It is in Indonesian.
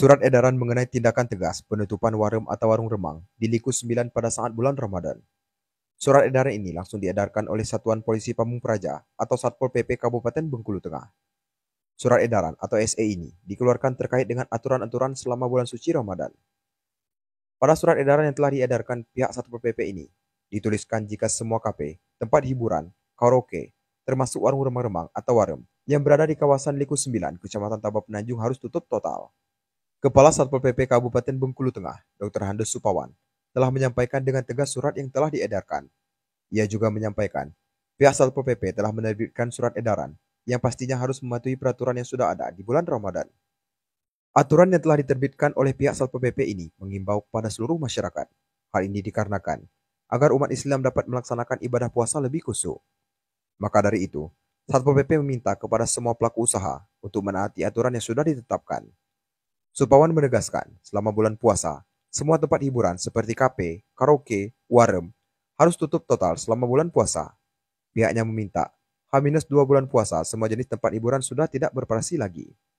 Surat edaran mengenai tindakan tegas penutupan warung atau warung remang di Liku 9 pada saat bulan Ramadan. Surat edaran ini langsung diedarkan oleh Satuan Polisi Pamung Praja atau Satpol PP Kabupaten Bengkulu Tengah. Surat edaran atau SE ini dikeluarkan terkait dengan aturan-aturan selama bulan suci Ramadan. Pada surat edaran yang telah diedarkan pihak Satpol PP ini, dituliskan jika semua kafe, tempat hiburan, karaoke, termasuk warung remang-remang atau warung yang berada di kawasan Liku 9, Kecamatan Tabak Penanjung harus tutup total. Kepala Satpol PP Kabupaten Bengkulu Tengah, Dr. Handes Supawan, telah menyampaikan dengan tegas surat yang telah diedarkan. Ia juga menyampaikan, pihak Satpol PP telah menerbitkan surat edaran yang pastinya harus mematuhi peraturan yang sudah ada di bulan Ramadan. Aturan yang telah diterbitkan oleh pihak Satpol PP ini mengimbau kepada seluruh masyarakat. Hal ini dikarenakan agar umat Islam dapat melaksanakan ibadah puasa lebih khusyuk. Maka dari itu, Satpol PP meminta kepada semua pelaku usaha untuk menaati aturan yang sudah ditetapkan. Supawan menegaskan, selama bulan puasa, semua tempat hiburan seperti kafe, karaoke, warem harus tutup total selama bulan puasa. Pihaknya meminta, H-2 bulan puasa semua jenis tempat hiburan sudah tidak beroperasi lagi.